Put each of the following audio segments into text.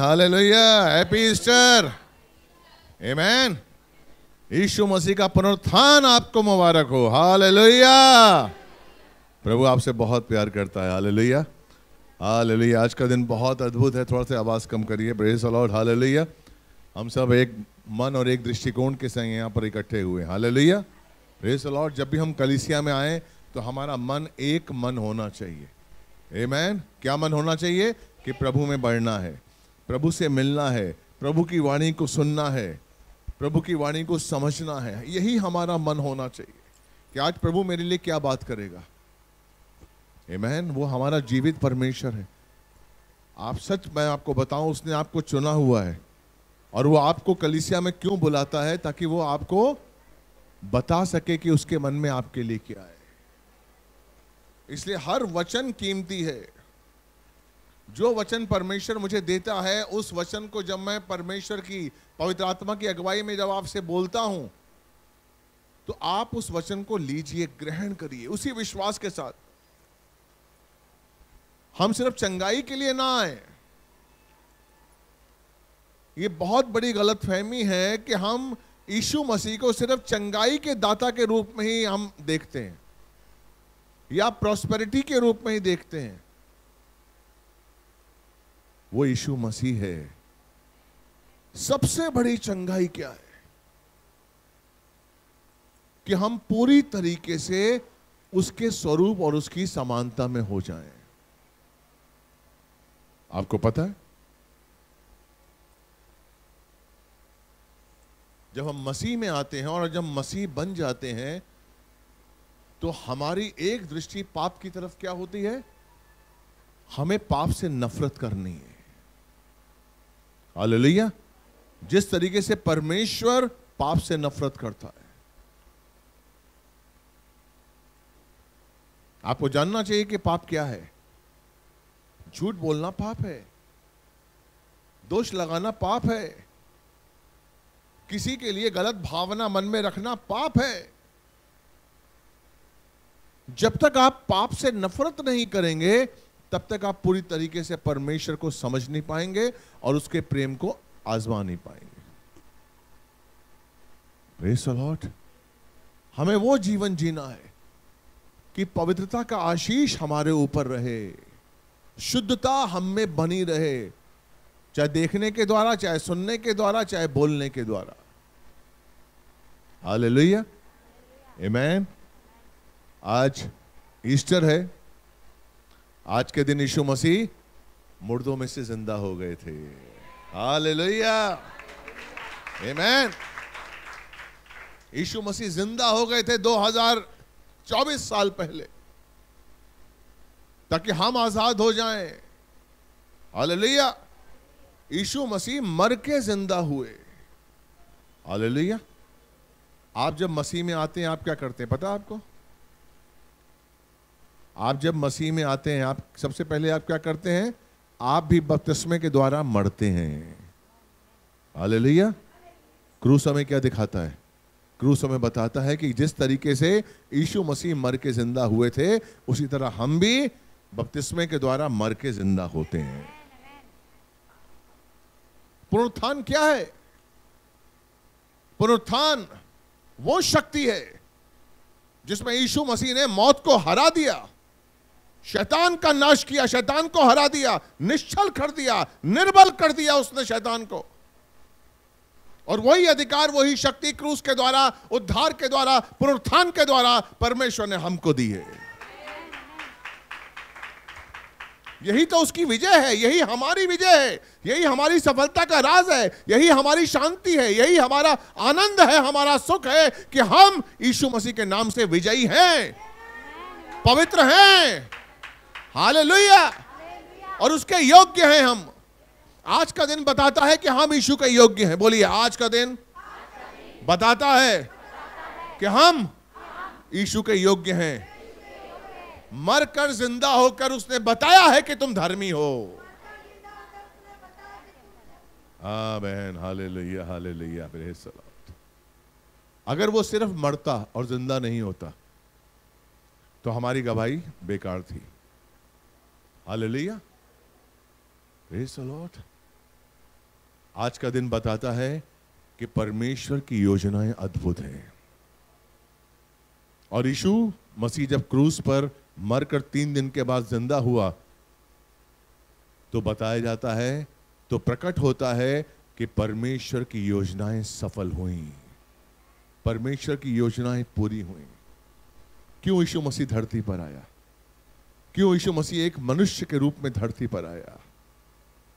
Hallelujah happy Easter amen Yeshu Masih का पुनरुत्थान आपको मुबारक हो हालेलुया प्रभु आपसे बहुत प्यार करता है हालेलुया हालेलुया आज का दिन बहुत अद्भुत है थोड़ा सा आवाज़ कम करिए प्रेज द लॉर्ड हालेलुया हम सब एक मन और एक दृष्टिकोण के संग यहाँ पर इकट्ठे हुए हालेलुया प्रेज द लॉर्ड जब भी हम कलीसिया में आए तो हमारा मन एक मन होना चाहिए ए क्या मन होना चाहिए कि प्रभु में बढ़ना है प्रभु से मिलना है प्रभु की वाणी को सुनना है प्रभु की वाणी को समझना है यही हमारा मन होना चाहिए कि आज प्रभु मेरे लिए क्या बात करेगा मैन वो हमारा जीवित परमेश्वर है आप सच मैं आपको बताऊं उसने आपको चुना हुआ है और वो आपको कलिसिया में क्यों बुलाता है ताकि वो आपको बता सके कि उसके मन में आपके लिए क्या है इसलिए हर वचन कीमती है जो वचन परमेश्वर मुझे देता है उस वचन को जब मैं परमेश्वर की पवित्र आत्मा की अगुवाई में जब आपसे बोलता हूं तो आप उस वचन को लीजिए ग्रहण करिए उसी विश्वास के साथ हम सिर्फ चंगाई के लिए ना आए ये बहुत बड़ी गलत फहमी है कि हम यीशु मसीह को सिर्फ चंगाई के दाता के रूप में ही हम देखते हैं या प्रॉस्पेरिटी के रूप में ही देखते हैं वो यीशु मसीह है सबसे बड़ी चंगाई क्या है कि हम पूरी तरीके से उसके स्वरूप और उसकी समानता में हो जाएं। आपको पता है जब हम मसीह में आते हैं और जब मसीह बन जाते हैं तो हमारी एक दृष्टि पाप की तरफ क्या होती है हमें पाप से नफरत करनी है हालेलुया जिस तरीके से परमेश्वर पाप से नफरत करता है आपको जानना चाहिए कि पाप क्या है झूठ बोलना पाप है दोष लगाना पाप है किसी के लिए गलत भावना मन में रखना पाप है जब तक आप पाप से नफरत नहीं करेंगे तब तक आप पूरी तरीके से परमेश्वर को समझ नहीं पाएंगे और उसके प्रेम को आजमा नहीं पाएंगे हमें वो जीवन जीना है कि पवित्रता का आशीष हमारे ऊपर रहे शुद्धता हम में बनी रहे चाहे देखने के द्वारा चाहे सुनने के द्वारा चाहे बोलने के द्वारा हाल लोहिया आज ईस्टर है आज के दिन यीशु मसीह मुर्दों में से जिंदा हो गए थे हालेलुया आमेन यीशु मसीह जिंदा हो गए थे 2024 साल पहले ताकि हम आजाद हो जाएं हालेलुया यीशु मसीह मर के जिंदा हुए हालेलुया आप जब मसीह में आते हैं आप क्या करते हैं पता है आपको आप जब मसीह में आते हैं आप सबसे पहले आप क्या करते हैं आप भी बपतिस्मे के द्वारा मरते हैं लिया क्रूस हमें क्या दिखाता है क्रूस हमें बताता है कि जिस तरीके से यीशु मसीह मर के जिंदा हुए थे उसी तरह हम भी बपतिस्मे के द्वारा मर के जिंदा होते हैं पुनरुत्थान क्या है पुनरुत्थान वो शक्ति है जिसमें यीशु मसीह ने मौत को हरा दिया शैतान का नाश किया शैतान को हरा दिया निश्चल कर दिया निर्बल कर दिया उसने शैतान को और वही अधिकार वही शक्ति क्रूस के द्वारा उद्धार के द्वारा पुनरुत्थान के द्वारा परमेश्वर ने हमको दी है यही तो उसकी विजय है यही हमारी विजय है यही हमारी सफलता का राज है यही हमारी शांति है यही हमारा आनंद है हमारा सुख है कि हम यीशु मसीह के नाम से विजयी हैं पवित्र हैं हाले और उसके योग्य हैं हम आज का दिन बताता है कि हम यीशु के योग्य हैं बोलिए आज का दिन बताता है कि हम यीशु के योग्य हैं मर कर जिंदा होकर उसने बताया है कि तुम धर्मी हो बहन हाले लैया हाले लैया अगर वो सिर्फ मरता और जिंदा नहीं होता तो हमारी गवाही बेकार थी हालेलुया प्रेज द लॉर्ड आज का दिन बताता है कि परमेश्वर की योजनाएं अद्भुत हैं और यीशु मसीह जब क्रूस पर मरकर तीन दिन के बाद जिंदा हुआ तो बताया जाता है तो प्रकट होता है कि परमेश्वर की योजनाएं सफल हुई परमेश्वर की योजनाएं पूरी हुई क्यों यीशु मसीह धरती पर आया क्यों यीशु मसीह एक मनुष्य के रूप में धरती पर आया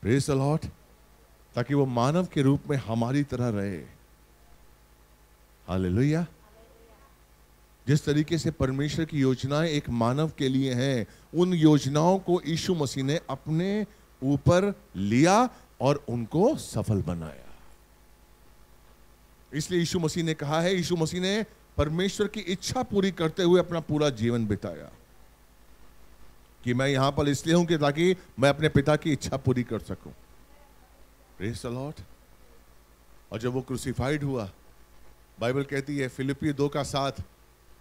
प्रेस अलॉट ताकि वो मानव के रूप में हमारी तरह रहे हाल जिस तरीके से परमेश्वर की योजनाएं एक मानव के लिए हैं उन योजनाओं को यीशु मसीह ने अपने ऊपर लिया और उनको सफल बनाया इसलिए यीशु मसीह ने कहा है यीशु मसीह ने परमेश्वर की इच्छा पूरी करते हुए अपना पूरा जीवन बिताया कि मैं यहां पर इसलिए हूं कि ताकि मैं अपने पिता की इच्छा पूरी कर सकूं प्रेस लॉर्ड और जब वो क्रूसीफाइड हुआ बाइबल कहती है फिलिपी दो का साथ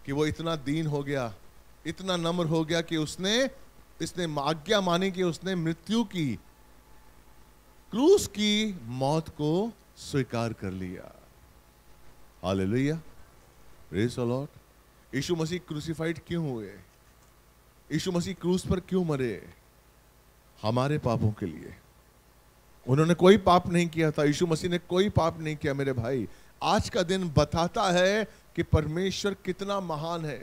कि वो इतना दीन हो गया इतना नम्र हो गया कि उसने इसने आज्ञा मानी कि उसने मृत्यु की क्रूस की मौत को स्वीकार कर लिया हालेलुया लोहिया the Lord Yeshu Masih crucified क्यों हुए यीशु मसीह क्रूज पर क्यों मरे हमारे पापों के लिए उन्होंने कोई पाप नहीं किया था यीशु मसीह ने कोई पाप नहीं किया मेरे भाई आज का दिन बताता है कि परमेश्वर कितना महान है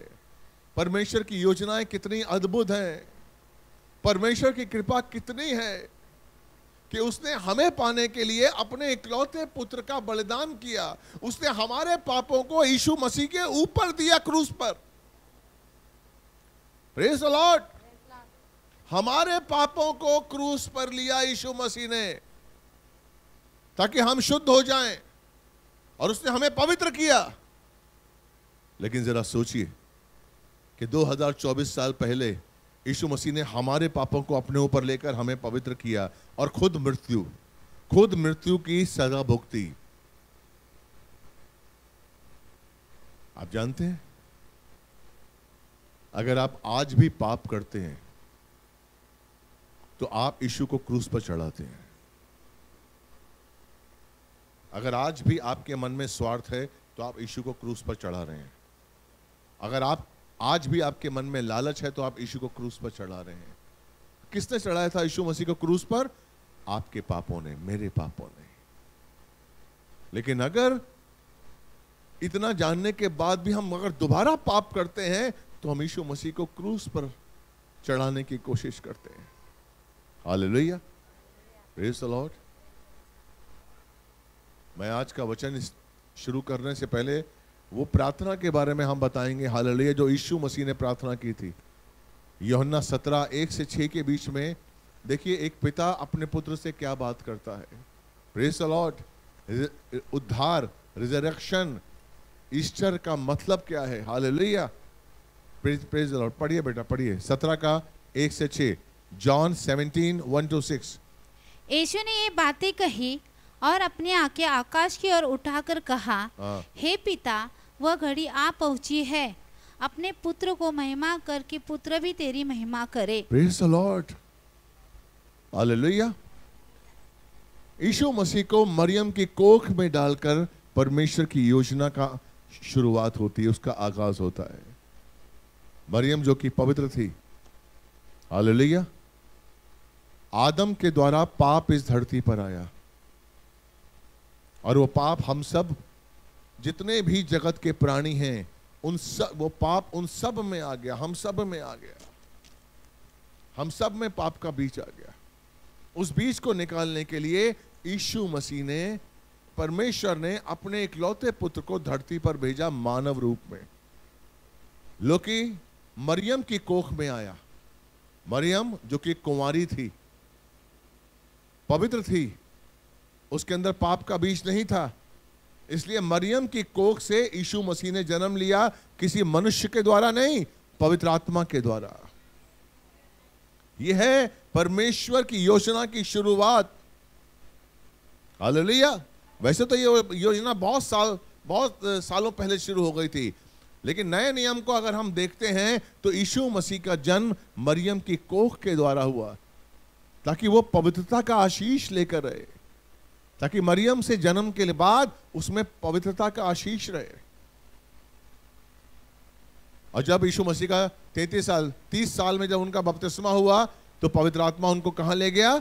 परमेश्वर की योजनाएं कितनी अद्भुत हैं परमेश्वर की कृपा कितनी है कि उसने हमें पाने के लिए अपने इकलौते पुत्र का बलिदान किया उसने हमारे पापों को यीशु मसीह के ऊपर दिया क्रूस पर प्रेस लॉर्ड हमारे पापों को क्रूस पर लिया यीशु मसीह ने ताकि हम शुद्ध हो जाएं और उसने हमें पवित्र किया लेकिन जरा सोचिए कि 2024 साल पहले यीशु मसीह ने हमारे पापों को अपने ऊपर लेकर हमें पवित्र किया और खुद मृत्यु खुद मृत्यु की सजा भुगती आप जानते हैं अगर आप आज भी पाप करते हैं तो आप यीशु को क्रूस पर चढ़ाते हैं अगर आज भी आपके मन में स्वार्थ है तो आप यीशु को क्रूस पर चढ़ा रहे हैं अगर आप आज भी आपके मन में लालच है तो आप यीशु को क्रूस पर चढ़ा रहे हैं किसने चढ़ाया था यीशु मसीह को क्रूस पर आपके पापों ने मेरे पापों ने लेकिन अगर इतना जानने के बाद भी हम अगर दोबारा पाप करते हैं तो हम यीशु मसीह को क्रूस पर चढ़ाने की कोशिश करते हैं हालेलुया प्रेज द लॉर्ड मैं आज का वचन शुरू करने से पहले वो प्रार्थना के बारे में हम बताएंगे हालेलुया जो यीशु मसीह ने प्रार्थना की थी योहन्ना सत्रह एक से छः के बीच में देखिए एक पिता अपने पुत्र से क्या बात करता है प्रेस अलॉट उद्धार रिजरेक्शन ईस्टर का मतलब क्या है हालेलुया प्रेज लॉर्ड पढ़िए बेटा पढ़िए सत्रह का एक से छ John seventeen one two six Yeshu ने ये बातें कही और अपने आके आकाश की ओर उठाकर कहा हाँ। हे पिता वह घड़ी आ पहुंची है अपने पुत्र को महिमा करके पुत्र भी तेरी महिमा करे praise the Lord hallelujah Yeshu Masih को मरियम की कोख में डालकर परमेश्वर की योजना का शुरुआत होती है उसका आगाज होता है मरियम जो कि पवित्र थी हालेलुया आदम के द्वारा पाप इस धरती पर आया और वो पाप हम सब जितने भी जगत के प्राणी हैं उन सब वो पाप उन सब में आ गया हम सब में आ गया हम सब में पाप का बीज आ गया उस बीज को निकालने के लिए ईशु मसीह ने परमेश्वर ने अपने इकलौते पुत्र को धरती पर भेजा मानव रूप में लोकी मरियम की कोख में आया मरियम जो कि कुंवारी थी पवित्र थी उसके अंदर पाप का बीज नहीं था इसलिए मरियम की कोख से यीशु मसीह ने जन्म लिया किसी मनुष्य के द्वारा नहीं पवित्र आत्मा के द्वारा यह है परमेश्वर की योजना की शुरुआत हालेलुया वैसे तो यह योजना बहुत साल बहुत सालों पहले शुरू हो गई थी लेकिन नए नियम को अगर हम देखते हैं तो यीशु मसीह का जन्म मरियम की कोख के द्वारा हुआ ताकि वो पवित्रता का आशीष लेकर रहे ताकि मरियम से जन्म के बाद उसमें पवित्रता का आशीष रहे और जब यीशु मसीह का तैतीस साल तीस साल में जब उनका बपतिस्मा हुआ तो पवित्र आत्मा उनको कहां ले गया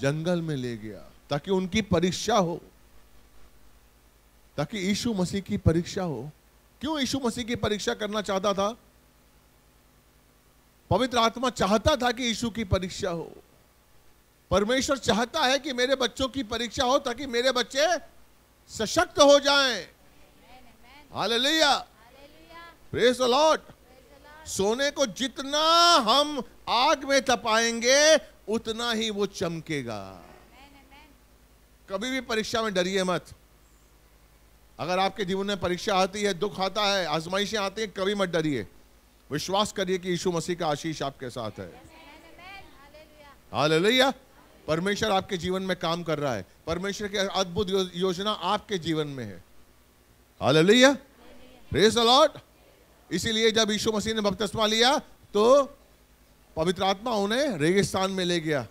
जंगल में ले गया ताकि उनकी परीक्षा हो ताकि यीशु मसीह की परीक्षा हो क्यों यीशु मसीह की परीक्षा करना चाहता था पवित्र आत्मा चाहता था कि यीशु की परीक्षा हो परमेश्वर चाहता है कि मेरे बच्चों की परीक्षा हो ताकि मेरे बच्चे सशक्त हो जाएं। हालेलुया प्रेस लॉर्ड सोने को जितना हम आग में तपाएंगे उतना ही वो चमकेगा कभी भी परीक्षा में डरिए मत अगर आपके जीवन में परीक्षा आती है दुख आता है आजमाइशें आती हैं कभी मत डरिए विश्वास करिए कि यीशु मसीह का आशीष आपके साथ है हालेलुया परमेश्वर आपके जीवन में काम कर रहा है परमेश्वर की अद्भुत योजना आपके जीवन में है हालेलुया प्रेज अलॉट इसीलिए जब यीशु मसीह ने बपतिस्मा लिया तो पवित्र आत्मा उन्हें रेगिस्तान में ले गया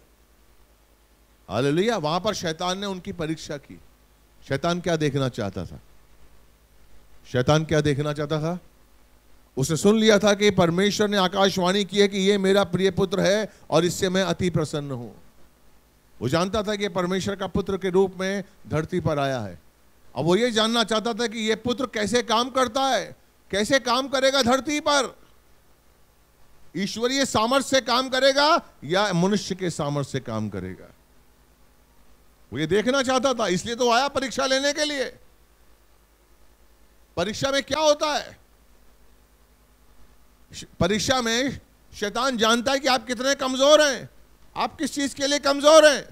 हालेलुया वहां पर शैतान ने उनकी परीक्षा की शैतान क्या देखना चाहता था शैतान क्या देखना चाहता था उसने सुन लिया था कि परमेश्वर ने आकाशवाणी की है कि यह मेरा प्रिय पुत्र है और इससे मैं अति प्रसन्न हूं वो जानता था कि परमेश्वर का पुत्र के रूप में धरती पर आया है अब वो ये जानना चाहता था कि यह पुत्र कैसे काम करता है कैसे काम करेगा धरती पर ईश्वरीय सामर्थ्य से काम करेगा या मनुष्य के सामर्थ्य से काम करेगा वो ये देखना चाहता था इसलिए तो आया परीक्षा लेने के लिए परीक्षा में क्या होता है परीक्षा में शैतान जानता है कि आप कितने कमजोर हैं आप किस चीज के लिए कमजोर हैं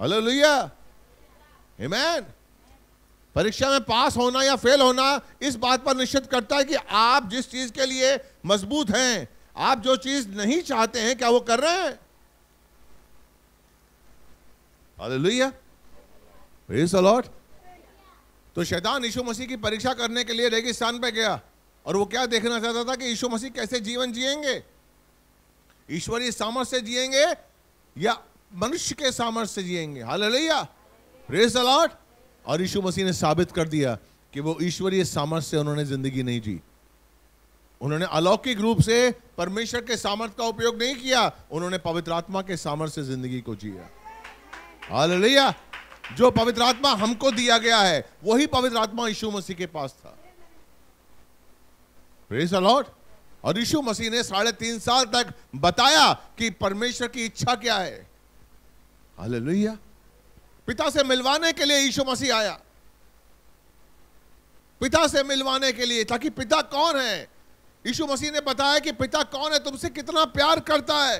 हेलो लुया हिमैन परीक्षा में पास होना या फेल होना इस बात पर निश्चित करता है कि आप जिस चीज के लिए मजबूत हैं आप जो चीज नहीं चाहते हैं क्या वो कर रहे हैं हेलो लुया तो शैतान यीशु मसीह की परीक्षा करने के लिए रेगिस्तान पर गया और वो क्या देखना चाहता था कि यीशु मसीह कैसे जीवन जिएंगे ईश्वरीय सामर्थ से जिएंगे या मनुष्य के सामर्थ से जिएंगे हाल लैया रेस अलॉट और यीशु मसीह ने साबित कर दिया कि वो ईश्वरीय सामर्थ्य से उन्होंने जिंदगी नहीं जी उन्होंने अलौकिक रूप से परमेश्वर के सामर्थ्य का उपयोग नहीं किया उन्होंने पवित्र आत्मा के सामर्थ्य से जिंदगी को जिया हाल लैया जो पवित्र आत्मा हमको दिया गया है वही पवित्र आत्मा यीशु मसीह के पास था लॉर्ड और यीशु मसीह ने साढ़े तीन साल तक बताया कि परमेश्वर की इच्छा क्या है हालेलुया पिता से मिलवाने के लिए यीशु मसीह आया पिता से मिलवाने के लिए ताकि पिता कौन है यीशु मसीह ने बताया कि पिता कौन है तुमसे कितना प्यार करता है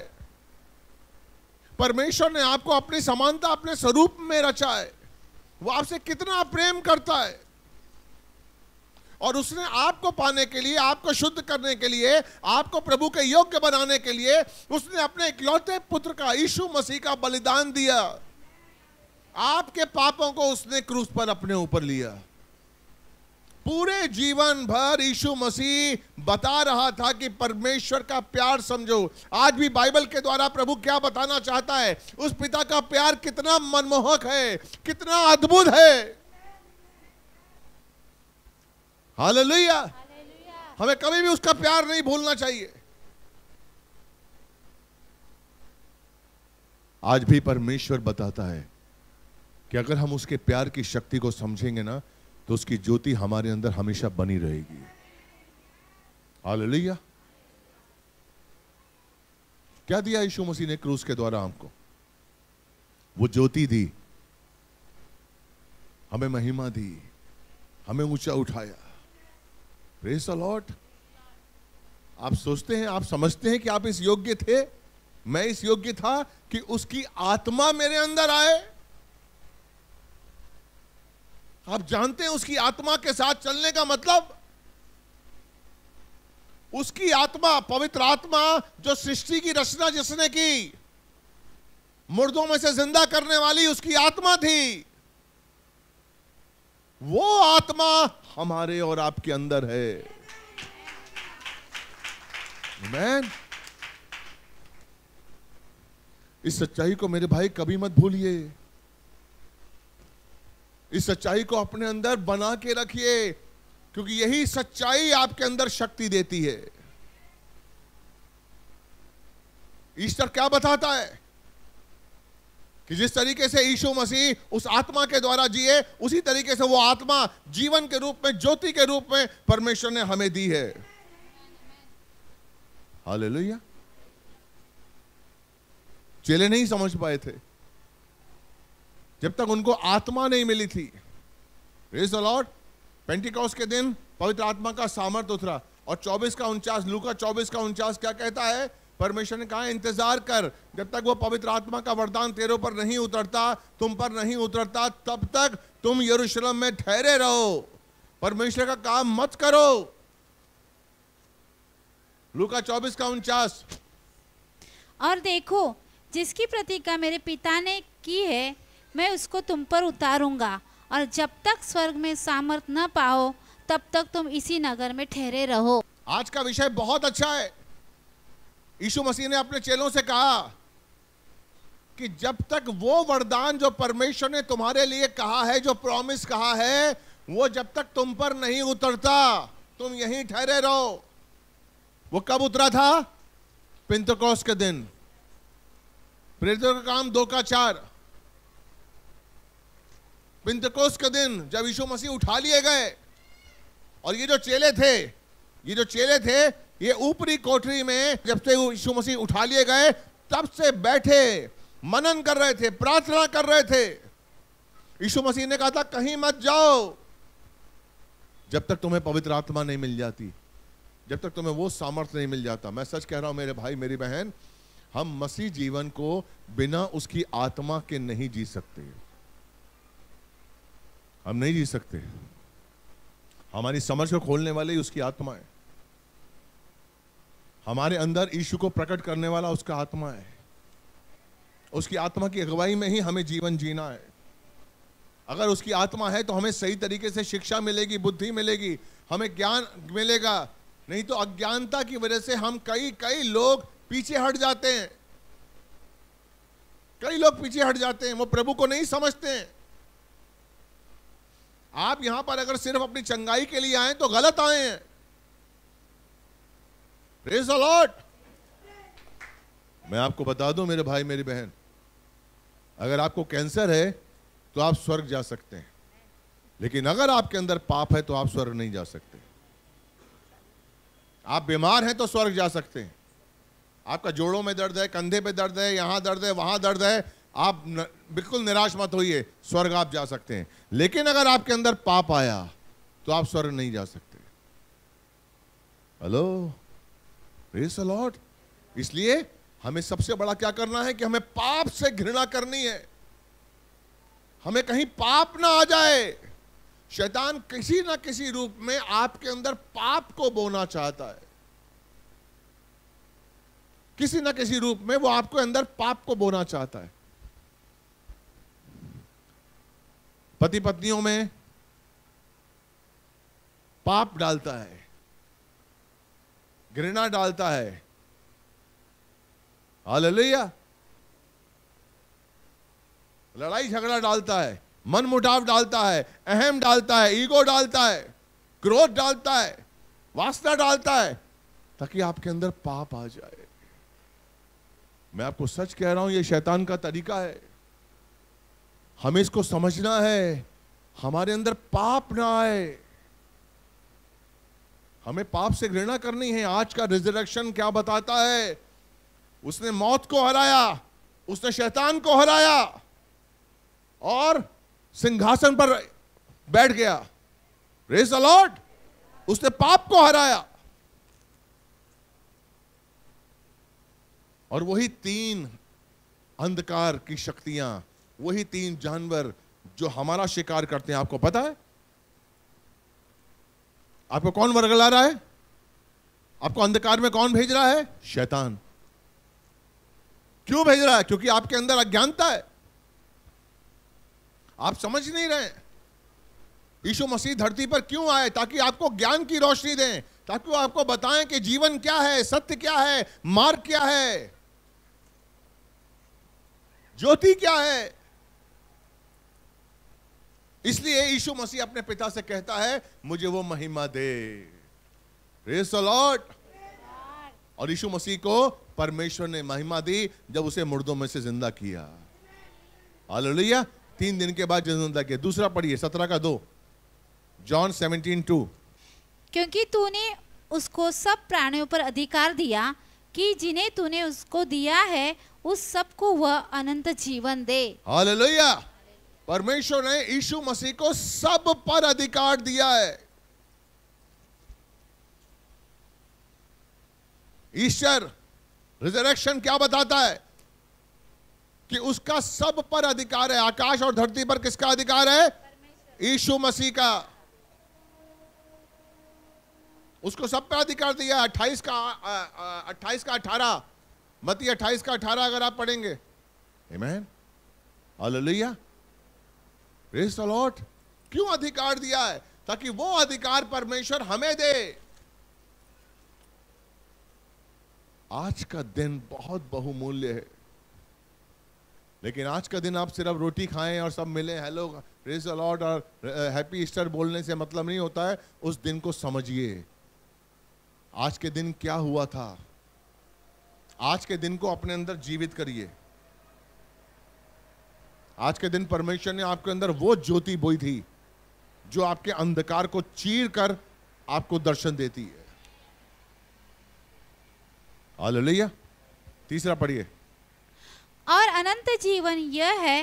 परमेश्वर ने आपको अपनी समानता अपने स्वरूप में रचा है वो आपसे कितना प्रेम करता है और उसने आपको पाने के लिए आपको शुद्ध करने के लिए आपको प्रभु के योग्य बनाने के लिए उसने अपने इकलौते पुत्र का यीशु मसीह का बलिदान दिया आपके पापों को उसने क्रूस पर अपने ऊपर लिया पूरे जीवन भर यीशु मसीह बता रहा था कि परमेश्वर का प्यार समझो आज भी बाइबल के द्वारा प्रभु क्या बताना चाहता है उस पिता का प्यार कितना मनमोहक है कितना अद्भुत है हालेलुया हमें कभी भी उसका प्यार नहीं भूलना चाहिए आज भी परमेश्वर बताता है कि अगर हम उसके प्यार की शक्ति को समझेंगे ना तो उसकी ज्योति हमारे अंदर हमेशा बनी रहेगी हालेलुया क्या दिया यीशु मसीह ने क्रूस के द्वारा हमको वो ज्योति दी हमें महिमा दी हमें ऊंचा उठाया प्रेस अलॉट आप सोचते हैं आप समझते हैं कि आप इस योग्य थे मैं इस योग्य था कि उसकी आत्मा मेरे अंदर आए आप जानते हैं उसकी आत्मा के साथ चलने का मतलब उसकी आत्मा पवित्र आत्मा जो सृष्टि की रचना जिसने की मुर्दों में से जिंदा करने वाली उसकी आत्मा थी वो आत्मा हमारे और आपके अंदर है मैन इस सच्चाई को मेरे भाई कभी मत भूलिए इस सच्चाई को अपने अंदर बना के रखिए क्योंकि यही सच्चाई आपके अंदर शक्ति देती है ईश्वर क्या बताता है कि जिस तरीके से यीशु मसीह उस आत्मा के द्वारा जिए उसी तरीके से वो आत्मा जीवन के रूप में ज्योति के रूप में परमेश्वर ने हमें दी है हालेलुया चेले नहीं समझ पाए थे जब तक उनको आत्मा नहीं मिली थी रेज द लॉर्ड पेंटिकॉस के दिन पवित्र आत्मा का सामर्थ उतरा और 24 का उनचास लूका 24 का उनचास क्या कहता है परमेश्वर ने कहा इंतजार कर जब तक वो पवित्र आत्मा का वरदान तेरे पर नहीं उतरता तुम पर नहीं उतरता तब तक तुम यरूशलेम में ठहरे रहो परमेश्वर का काम मत करो लूका 24 का उनचास और देखो जिसकी प्रतिज्ञा मेरे पिता ने की है मैं उसको तुम पर उतारूंगा और जब तक स्वर्ग में सामर्थ न पाओ तब तक तुम इसी नगर में ठहरे रहो आज का विषय बहुत अच्छा है यीशु मसीह ने अपने चेलों से कहा कि जब तक वो वरदान जो परमेश्वर ने तुम्हारे लिए कहा है जो प्रॉमिस कहा है वो जब तक तुम पर नहीं उतरता तुम यहीं ठहरे रहो वो कब उतरा था पिंतकोस के दिन प्रेरित का काम दो का चार पिंतकोस के दिन जब यीशु मसीह उठा लिए गए और ये जो चेले थे ये जो चेले थे ये ऊपरी कोठरी में जब से यीशु मसीह उठा लिए गए तब से बैठे मनन कर रहे थे प्रार्थना कर रहे थे यीशु मसीह ने कहा था कहीं मत जाओ जब तक तुम्हें पवित्र आत्मा नहीं मिल जाती जब तक तुम्हें वो सामर्थ्य नहीं मिल जाता मैं सच कह रहा हूं मेरे भाई मेरी बहन हम मसीह जीवन को बिना उसकी आत्मा के नहीं जी सकते हम नहीं जी सकते हमारी समझ को खोलने वाले ही उसकी आत्मा है हमारे अंदर ईशु को प्रकट करने वाला उसका आत्मा है उसकी आत्मा की अगुवाई में ही हमें जीवन जीना है अगर उसकी आत्मा है तो हमें सही तरीके से शिक्षा मिलेगी बुद्धि मिलेगी हमें ज्ञान मिलेगा नहीं तो अज्ञानता की वजह से हम कई कई लोग पीछे हट जाते हैं कई लोग पीछे हट जाते हैं वो प्रभु को नहीं समझते हैं आप यहां पर अगर सिर्फ अपनी चंगाई के लिए आए तो गलत आए हैं प्रेज अलॉट मैं आपको बता दूं मेरे भाई मेरी बहन अगर आपको कैंसर है तो आप स्वर्ग जा सकते हैं लेकिन अगर आपके अंदर पाप है तो आप स्वर्ग नहीं जा सकते आप बीमार हैं तो स्वर्ग जा सकते हैं आपका जोड़ों में दर्द है कंधे पे दर्द है यहां दर्द है वहां दर्द है आप न, बिल्कुल निराश मत होइए स्वर्ग आप जा सकते हैं लेकिन अगर आपके अंदर पाप आया तो आप स्वर्ग नहीं जा सकते हेलो रेस अलॉट इसलिए हमें सबसे बड़ा क्या करना है कि हमें पाप से घृणा करनी है हमें कहीं पाप ना आ जाए शैतान किसी ना किसी रूप में आपके अंदर पाप को बोना चाहता है किसी ना किसी रूप में वो आपको अंदर पाप को बोना चाहता है पति पत्नियों में पाप डालता है घृणा डालता है हाल लड़ाई झगड़ा डालता है मन मुटाव डालता है अहम डालता है ईगो डालता है क्रोध डालता है वासना डालता है ताकि आपके अंदर पाप आ जाए मैं आपको सच कह रहा हूं ये शैतान का तरीका है हमें इसको समझना है हमारे अंदर पाप ना आए हमें पाप से घृणा करनी है आज का रिजर्वेक्शन क्या बताता है उसने मौत को हराया उसने शैतान को हराया और सिंहासन पर बैठ गया रेस अलॉट उसने पाप को हराया और वही तीन अंधकार की शक्तियां वही तीन जानवर जो हमारा शिकार करते हैं आपको पता है आपको कौन वर्गला रहा है आपको अंधकार में कौन भेज रहा है शैतान क्यों भेज रहा है क्योंकि आपके अंदर अज्ञानता है आप समझ नहीं रहे यीशु मसीह धरती पर क्यों आए ताकि आपको ज्ञान की रोशनी दें ताकि वो आपको बताएं कि जीवन क्या है सत्य क्या है मार्ग क्या है ज्योति क्या है इसलिए यीशु मसीह अपने पिता से कहता है मुझे वो महिमा दे लॉर्ड और यीशु मसीह को परमेश्वर ने महिमा दी जब उसे मुर्दों में से जिंदा किया हालेलुया तीन दिन के बाद जिंदा किया दूसरा पढ़िए सत्रह का दो जॉन सेवनटीन टू क्योंकि तूने उसको सब प्राणियों पर अधिकार दिया कि जिन्हें तूने उसको दिया है उस सबको वह अनंत जीवन दे हालेलुया परमेश्वर ने यीशु मसीह को सब पर अधिकार दिया है ईश्वर रिजरेक्शन क्या बताता है कि उसका सब पर अधिकार है आकाश और धरती पर किसका अधिकार है यीशु मसीह का उसको सब पे अधिकार दिया अट्ठाईस का अट्ठाईस का अठारह मती अट्ठाईस का अठारह अगर आप पढ़ेंगे मैन हालेलुया प्रेस लॉट क्यों अधिकार दिया है ताकि वो अधिकार परमेश्वर हमें दे आज का दिन बहुत बहुमूल्य है लेकिन आज का दिन आप सिर्फ रोटी खाएं और सब मिले हेलो प्रेस अलॉट और हैप्पी ईस्टर बोलने से मतलब नहीं होता है उस दिन को समझिए आज के दिन क्या हुआ था आज के दिन को अपने अंदर जीवित करिए आज के दिन परमेश्वर ने आपके अंदर वो ज्योति बोई थी जो आपके अंधकार को चीर कर आपको दर्शन देती है आलिया तीसरा पढ़िए और अनंत जीवन यह है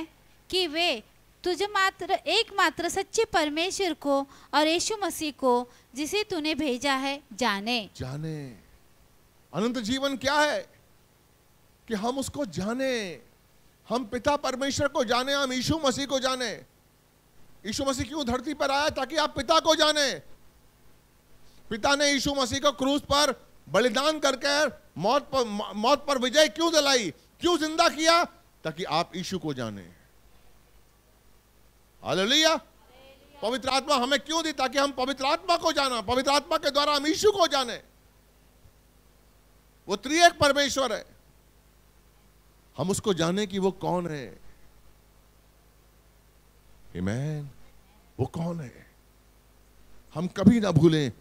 कि वे तुझे मात्र एकमात्र सच्चे परमेश्वर को और यीशु मसीह को जिसे तूने भेजा है जाने जाने अनंत जीवन क्या है कि हम उसको जाने हम पिता परमेश्वर को जाने हम यीशु मसीह को जाने यीशु मसीह क्यों धरती पर आया ताकि आप पिता को जाने पिता ने यीशु मसीह को क्रूज पर बलिदान करके मौत पर मौत पर विजय क्यों दिलाई क्यों जिंदा किया ताकि आप यीशु को जाने हालेलुया पवित्र आत्मा हमें क्यों दी ताकि हम पवित्र आत्मा को जाना पवित्र आत्मा के द्वारा हम यीशु को जाने वो त्रिएक परमेश्वर है हम उसको जाने कि वो कौन है Amen. वो कौन है हम कभी ना भूलें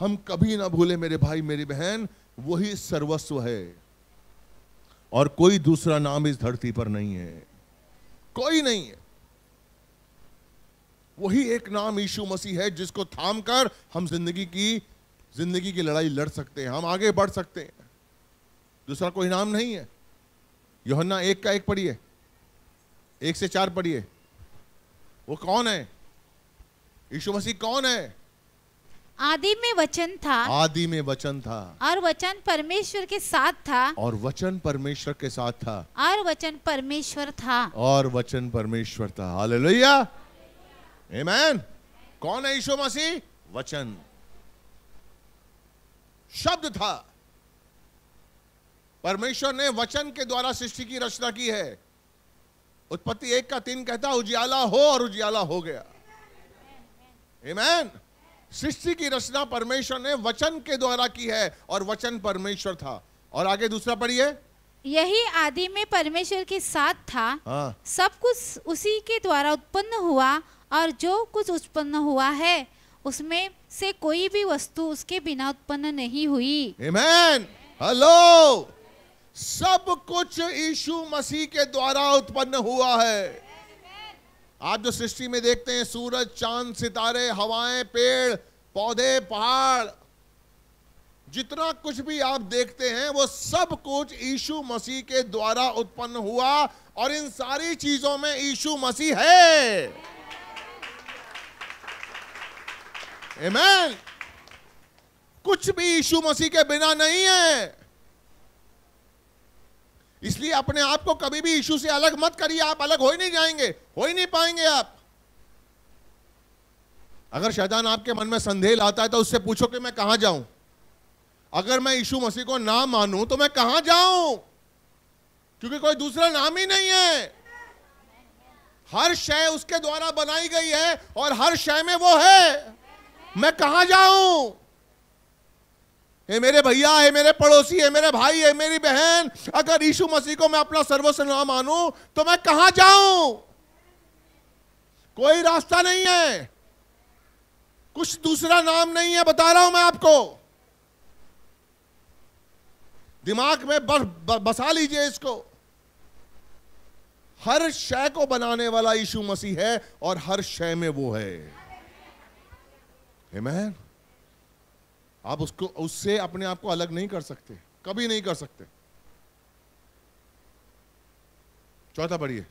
हम कभी ना भूलें मेरे भाई मेरी बहन वही सर्वस्व है और कोई दूसरा नाम इस धरती पर नहीं है कोई नहीं है वही एक नाम यीशु मसीह है जिसको थाम कर हम जिंदगी की जिंदगी की लड़ाई लड़ सकते हैं हम आगे बढ़ सकते हैं दूसरा कोई नाम नहीं है योहन्ना एक का एक पढ़िए एक से चार पढ़िए वो कौन है यीशु मसीह कौन है आदि में वचन था आदि में वचन था और वचन परमेश्वर के साथ था और वचन परमेश्वर के साथ था और वचन परमेश्वर था और वचन परमेश्वर था हालेलुया आमेन कौन है यीशु मसीह वचन शब्द था परमेश्वर ने वचन के द्वारा सृष्टि की रचना की है उत्पत्ति एक का तीन कहता उजियाला हो और उजियाला हो गया सृष्टि की रचना परमेश्वर ने वचन के द्वारा की है और वचन परमेश्वर था और आगे दूसरा पढ़िए यही आदि में परमेश्वर के साथ था हाँ। सब कुछ उसी के द्वारा उत्पन्न हुआ और जो कुछ उत्पन्न हुआ है उसमें से कोई भी वस्तु उसके बिना उत्पन्न नहीं हुई हेलो सब कुछ यीशु मसीह के द्वारा उत्पन्न हुआ है आप जो सृष्टि में देखते हैं सूरज चांद सितारे हवाएं पेड़ पौधे पहाड़ जितना कुछ भी आप देखते हैं वो सब कुछ यीशु मसीह के द्वारा उत्पन्न हुआ और इन सारी चीजों में यीशु मसीह है Amen. कुछ भी यीशु मसीह के बिना नहीं है इसलिए अपने आप को कभी भी इशू से अलग मत करिए आप अलग हो ही नहीं जाएंगे हो ही नहीं पाएंगे आप अगर शैतान आपके मन में संदेह लाता है तो उससे पूछो कि मैं कहां जाऊं अगर मैं यीशु मसीह को ना मानूं तो मैं कहां जाऊं क्योंकि कोई दूसरा नाम ही नहीं है हर शय उसके द्वारा बनाई गई है और हर शय में वो है मैं कहां जाऊं हे मेरे भैया है मेरे पड़ोसी है मेरे भाई है मेरी बहन अगर यीशु मसीह को मैं अपना सर्वस्व न मानू तो मैं कहां जाऊं कोई रास्ता नहीं है कुछ दूसरा नाम नहीं है बता रहा हूं मैं आपको दिमाग में बस बसा लीजिए इसको हर शय को बनाने वाला यीशु मसीह है और हर शय में वो है मैन आप उसको उससे अपने आप को अलग नहीं कर सकते कभी नहीं कर सकते चौथा पढ़िए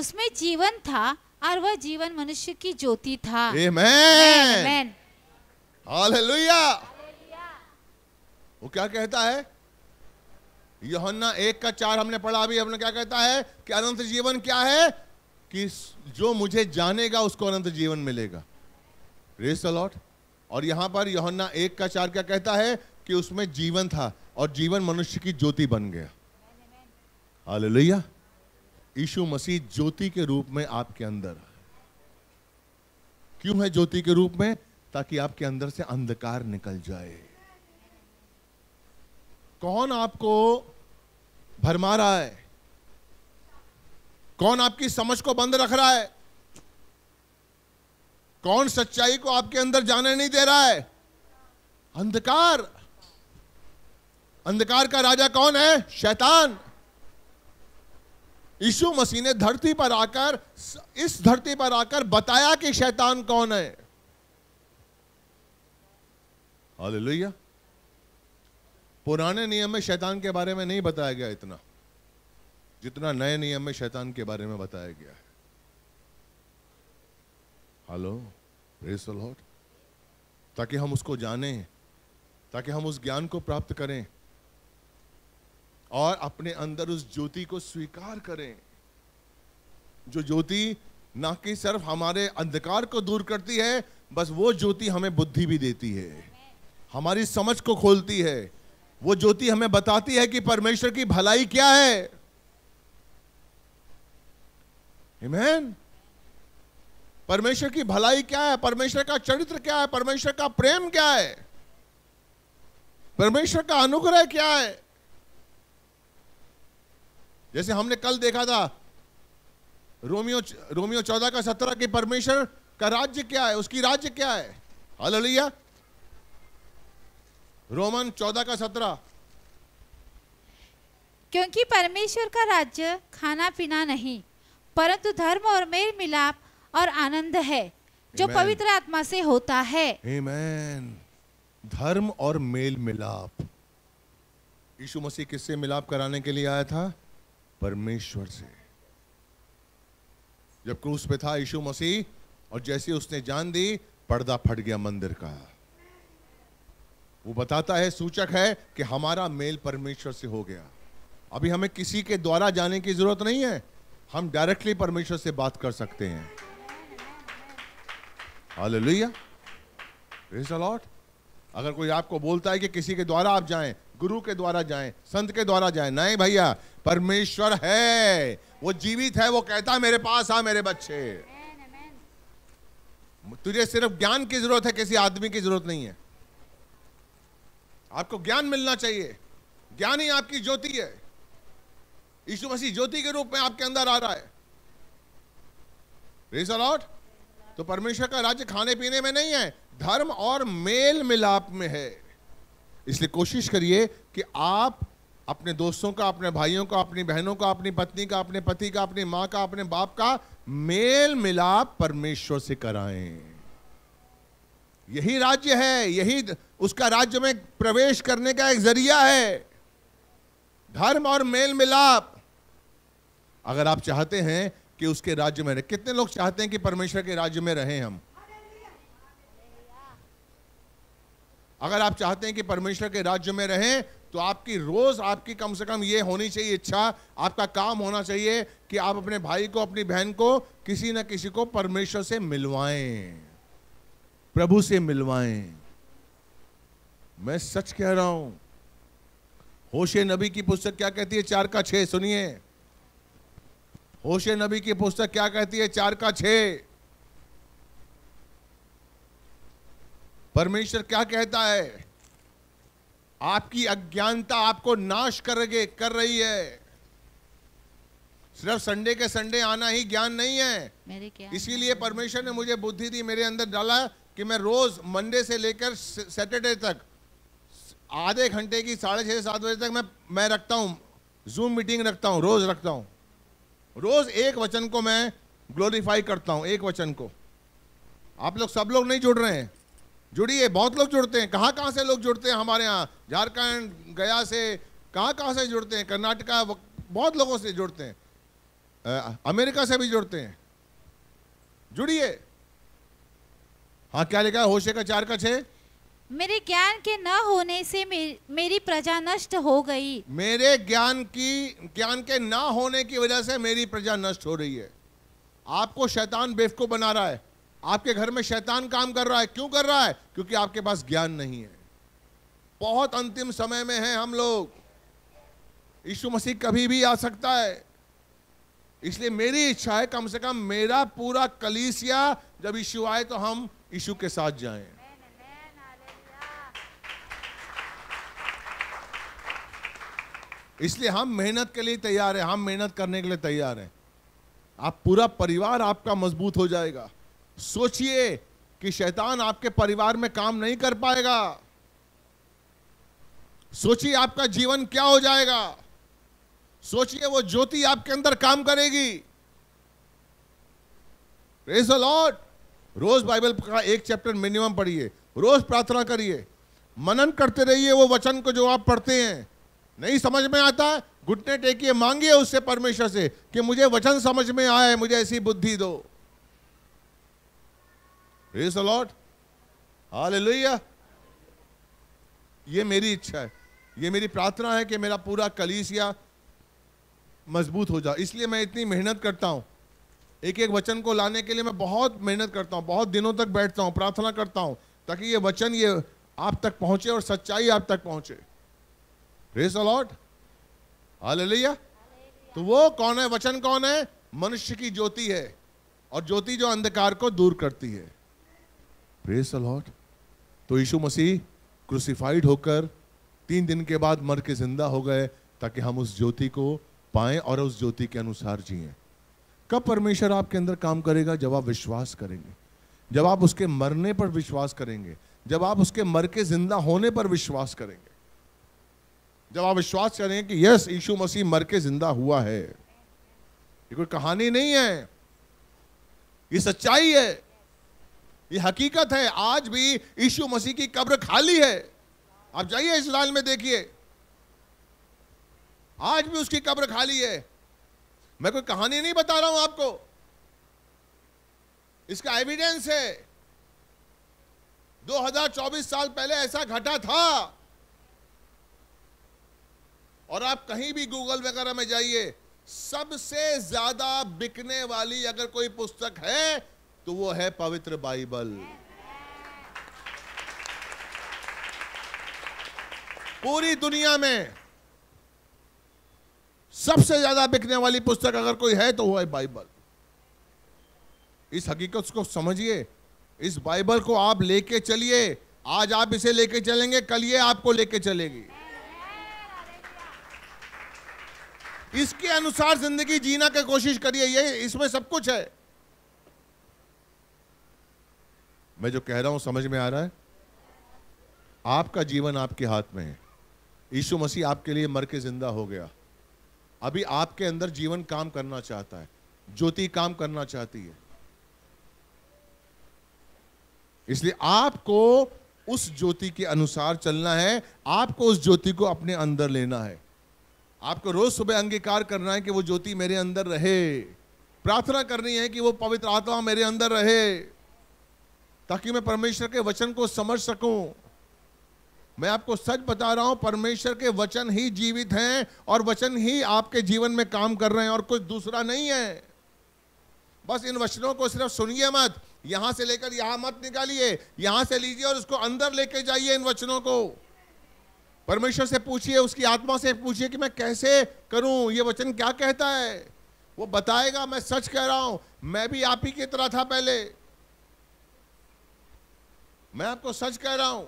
उसमें जीवन था और वह जीवन मनुष्य की ज्योति था आमेन हालेलुया वो क्या कहता है योहन्ना एक का चार हमने पढ़ा अभी हमने क्या कहता है कि अनंत जीवन क्या है कि जो मुझे जानेगा उसको अनंत जीवन मिलेगा रेस अलॉट और यहाँ पर योहन्ना एक का चार क्या कहता है कि उसमें जीवन था और जीवन मनुष्य की ज्योति बन गया हालेलुया यीशु मसीह ज्योति के रूप में आपके अंदर क्यों है ज्योति के रूप में ताकि आपके अंदर से अंधकार निकल जाए कौन आपको भरमा रहा है कौन आपकी समझ को बंद रख रहा है कौन सच्चाई को आपके अंदर जाने नहीं दे रहा है अंधकार अंधकार का राजा कौन है शैतान यीशु मसीह ने धरती पर आकर इस धरती पर आकर बताया कि शैतान कौन है हालेलुया पुराने नियम में शैतान के बारे में नहीं बताया गया इतना जितना नए नियम में शैतान के बारे में बताया गया है हेलो प्रेस लॉर्ड ताकि हम उसको जाने ताकि हम उस ज्ञान को प्राप्त करें और अपने अंदर उस ज्योति को स्वीकार करें जो ज्योति ना कि सिर्फ हमारे अंधकार को दूर करती है बस वो ज्योति हमें बुद्धि भी देती है हमारी समझ को खोलती है वो ज्योति हमें बताती है कि परमेश्वर की भलाई क्या है Amen. परमेश्वर की भलाई क्या है परमेश्वर का चरित्र क्या है परमेश्वर का प्रेम क्या है परमेश्वर का अनुग्रह क्या है जैसे हमने कल देखा था रोमियो रोमियो चौदह का सत्रह के परमेश्वर का राज्य क्या है उसकी राज्य क्या है हल रोमन चौदह का सत्रह क्योंकि परमेश्वर का राज्य खाना पीना नहीं परंतु धर्म और मेल मिलाप और आनंद है जो Amen. पवित्र आत्मा से होता है Amen. धर्म और मेल मिलाप यीशु मसीह किससे मिलाप कराने के लिए आया था परमेश्वर से जब क्रूस पे था यीशु मसीह और जैसे उसने जान दी पर्दा फट गया मंदिर का वो बताता है सूचक है कि हमारा मेल परमेश्वर से हो गया अभी हमें किसी के द्वारा जाने की जरूरत नहीं है हम डायरेक्टली परमेश्वर से बात कर सकते हैं हालेलुया प्रेज द लॉर्ड अगर कोई आपको बोलता है कि किसी के द्वारा आप जाएं गुरु के द्वारा जाएं संत के द्वारा जाएं नहीं भैया परमेश्वर है वो जीवित है वो कहता है मेरे पास आ मेरे बच्चे तुझे सिर्फ ज्ञान की जरूरत है किसी आदमी की जरूरत नहीं है आपको ज्ञान मिलना चाहिए ज्ञान ही आपकी ज्योति है यीशु मसीह ज्योति के रूप में आपके अंदर आ रहा है रेस अलॉट तो परमेश्वर का राज्य खाने पीने में नहीं है धर्म और मेल मिलाप में है इसलिए कोशिश करिए कि आप अपने दोस्तों का अपने भाइयों का अपनी बहनों का अपनी पत्नी का अपने पति का अपनी मां का अपने बाप का मेल मिलाप परमेश्वर से कराएं यही राज्य है यही उसका राज्य में प्रवेश करने का एक जरिया है धर्म और मेल मिलाप अगर आप चाहते हैं कि उसके राज्य में रहे कितने लोग चाहते हैं कि परमेश्वर के राज्य में रहें हम अगर आप चाहते हैं कि परमेश्वर के राज्य में रहें तो आपकी रोज आपकी कम से कम ये होनी चाहिए इच्छा आपका काम होना चाहिए कि आप अपने भाई को अपनी बहन को किसी ना किसी को परमेश्वर से मिलवाएं प्रभु से मिलवाएं मैं सच कह रहा हूं होशे नबी की पुस्तक क्या कहती है चार का छह सुनिए होशे नबी की पुस्तक क्या कहती है चार का छे परमेश्वर क्या कहता है आपकी अज्ञानता आपको नाश कर रहे कर रही है सिर्फ संडे के संडे आना ही ज्ञान नहीं है इसीलिए परमेश्वर ने मुझे बुद्धि दी मेरे अंदर डाला कि मैं रोज मंडे से लेकर सैटरडे तक आधे घंटे की साढ़े छह सात बजे तक मैं मैं रखता हूँ जूम मीटिंग रखता हूँ रोज रखता हूँ रोज एक वचन को मैं ग्लोरीफाई करता हूं एक वचन को आप लोग सब लोग नहीं जुड़ रहे हैं जुड़िए बहुत लोग जुड़ते हैं कहाँ कहाँ से लोग जुड़ते हैं हमारे यहाँ झारखंड गया से कहाँ कहाँ से जुड़ते हैं कर्नाटका बहुत लोगों से जुड़ते हैं आ, अमेरिका से भी जुड़ते हैं जुड़िए हाँ क्या लिखा है होशे का चार का छः मेरे ज्ञान के न होने से मेरी प्रजा नष्ट हो गई मेरे ज्ञान की ज्ञान के न होने की वजह से मेरी प्रजा नष्ट हो रही है आपको शैतान बेवको बना रहा है आपके घर में शैतान काम कर रहा है क्यों कर रहा है क्योंकि आपके पास ज्ञान नहीं है बहुत अंतिम समय में है हम लोग यीशु मसीह कभी भी आ सकता है इसलिए मेरी इच्छा है कम से कम मेरा पूरा कलीसिया जब यीशु आए तो हम यीशु के साथ जाएं इसलिए हम मेहनत के लिए तैयार हैं हम मेहनत करने के लिए तैयार हैं आप पूरा परिवार आपका मजबूत हो जाएगा सोचिए कि शैतान आपके परिवार में काम नहीं कर पाएगा सोचिए आपका जीवन क्या हो जाएगा सोचिए वो ज्योति आपके अंदर काम करेगी लॉर्ड रोज बाइबल का एक चैप्टर मिनिमम पढ़िए रोज प्रार्थना करिए मनन करते रहिए वो वचन को जो आप पढ़ते हैं नहीं समझ में आता घुटने टेकिए मांगिए उससे परमेश्वर से कि मुझे वचन समझ में आए मुझे ऐसी बुद्धि दो लॉट लोहिया ये मेरी इच्छा है ये मेरी प्रार्थना है कि मेरा पूरा कलीसिया मजबूत हो जाए इसलिए मैं इतनी मेहनत करता हूँ एक एक वचन को लाने के लिए मैं बहुत मेहनत करता हूँ बहुत दिनों तक बैठता हूँ प्रार्थना करता हूँ ताकि ये वचन ये आप तक पहुँचे और सच्चाई आप तक पहुँचे प्रेज अलॉट हालेलुया तो वो कौन है वचन कौन है मनुष्य की ज्योति है और ज्योति जो अंधकार को दूर करती है प्रेस अलॉट तो यीशु मसीह क्रूसीफाइड होकर तीन दिन के बाद मर के जिंदा हो गए ताकि हम उस ज्योति को पाए और उस ज्योति के अनुसार जिए कब परमेश्वर आपके अंदर काम करेगा जब आप विश्वास करेंगे जब आप उसके मरने पर विश्वास करेंगे जब आप उसके मर के जिंदा होने पर विश्वास करेंगे जब आप विश्वास करेंगे कि यस यीशु मसीह मर के जिंदा हुआ है ये कोई कहानी नहीं है ये सच्चाई है ये हकीकत है आज भी यीशु मसीह की कब्र खाली है आप जाइए इसराइल में देखिए आज भी उसकी कब्र खाली है मैं कोई कहानी नहीं बता रहा हूं आपको इसका एविडेंस है 2024 साल पहले ऐसा घटा था और आप कहीं भी गूगल वगैरह में जाइए सबसे ज्यादा बिकने वाली अगर कोई पुस्तक है तो वो है पवित्र बाइबल पूरी दुनिया में सबसे ज्यादा बिकने वाली पुस्तक अगर कोई है तो वो है बाइबल इस हकीकत को समझिए इस बाइबल को आप लेके चलिए आज आप इसे लेके चलेंगे कल ये आपको लेके चलेगी इसके अनुसार जिंदगी जीना की कोशिश करिए ये इसमें सब कुछ है मैं जो कह रहा हूं समझ में आ रहा है आपका जीवन आपके हाथ में है यीशु मसीह आपके लिए मर के जिंदा हो गया अभी आपके अंदर जीवन काम करना चाहता है ज्योति काम करना चाहती है इसलिए आपको उस ज्योति के अनुसार चलना है आपको उस ज्योति को अपने अंदर लेना है आपको रोज सुबह अंगीकार करना है कि वो ज्योति मेरे अंदर रहे प्रार्थना करनी है कि वो पवित्र आत्मा मेरे अंदर रहे ताकि मैं परमेश्वर के वचन को समझ सकूं मैं आपको सच बता रहा हूं परमेश्वर के वचन ही जीवित हैं और वचन ही आपके जीवन में काम कर रहे हैं और कुछ दूसरा नहीं है बस इन वचनों को सिर्फ सुनिए मत यहां से लेकर यहां मत निकालिए यहां से लीजिए और उसको अंदर लेके जाइए इन वचनों को परमेश्वर से पूछिए उसकी आत्मा से पूछिए कि मैं कैसे करूं ये वचन क्या कहता है वो बताएगा मैं सच कह रहा हूं मैं भी आप ही की तरह था पहले मैं आपको सच कह रहा हूं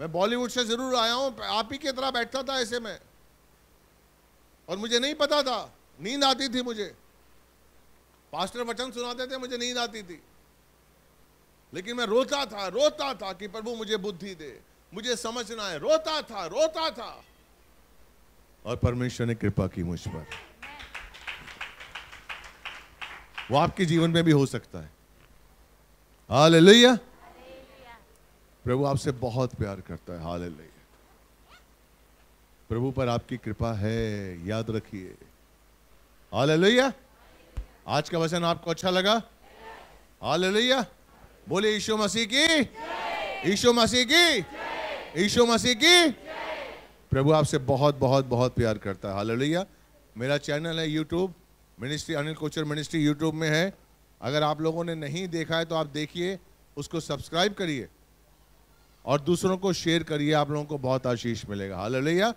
मैं बॉलीवुड से जरूर आया हूं आप ही की तरह बैठता था ऐसे में और मुझे नहीं पता था नींद आती थी मुझे पास्टर वचन सुनाते थे मुझे नींद आती थी लेकिन मैं रोता था रोता था कि प्रभु मुझे बुद्धि दे मुझे समझना है रोता था रोता था और परमेश्वर ने कृपा की मुझ पर वो आपके जीवन में भी हो सकता है लोहिया प्रभु आपसे बहुत प्यार करता है लोहिया प्रभु पर आपकी कृपा है याद रखिए लोहिया आज का वचन आपको अच्छा लगा लोहिया बोले ईशो मसीह की ईशो मसीह की यीशु मसीह की प्रभु आपसे बहुत बहुत बहुत प्यार करता है हालेलुया मेरा चैनल है YouTube ministry Anil Kochar ministry YouTube में है अगर आप लोगों ने नहीं देखा है तो आप देखिए उसको सब्सक्राइब करिए और दूसरों को शेयर करिए आप लोगों को बहुत आशीष मिलेगा हालेलुया